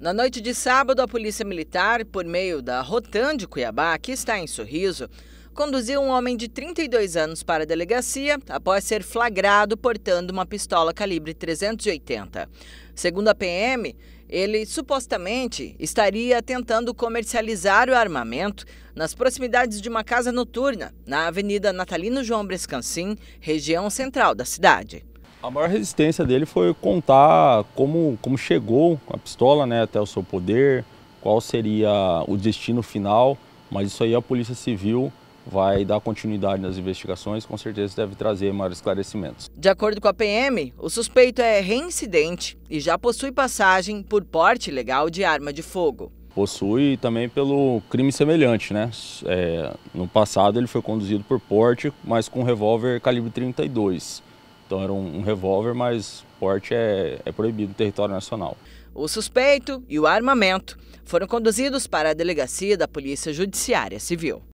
Na noite de sábado, a Polícia Militar, por meio da Rotan de Cuiabá, que está em Sorriso, conduziu um homem de 32 anos para a delegacia após ser flagrado portando uma pistola calibre 380. Segundo a PM, ele supostamente estaria tentando comercializar o armamento nas proximidades de uma casa noturna, na Avenida Natalino João Brescancin, região central da cidade. A maior resistência dele foi contar como, como chegou a pistola né, até o seu poder, qual seria o destino final, mas isso aí a Polícia Civil vai dar continuidade nas investigações, com certeza deve trazer maiores esclarecimentos. De acordo com a PM, o suspeito é reincidente e já possui passagem por porte ilegal de arma de fogo. Possui também pelo crime semelhante, né? É, no passado ele foi conduzido por porte, mas com revólver calibre 32. Então era um, um revólver, mas porte é, é proibido no território nacional. O suspeito e o armamento foram conduzidos para a delegacia da Polícia Judiciária Civil.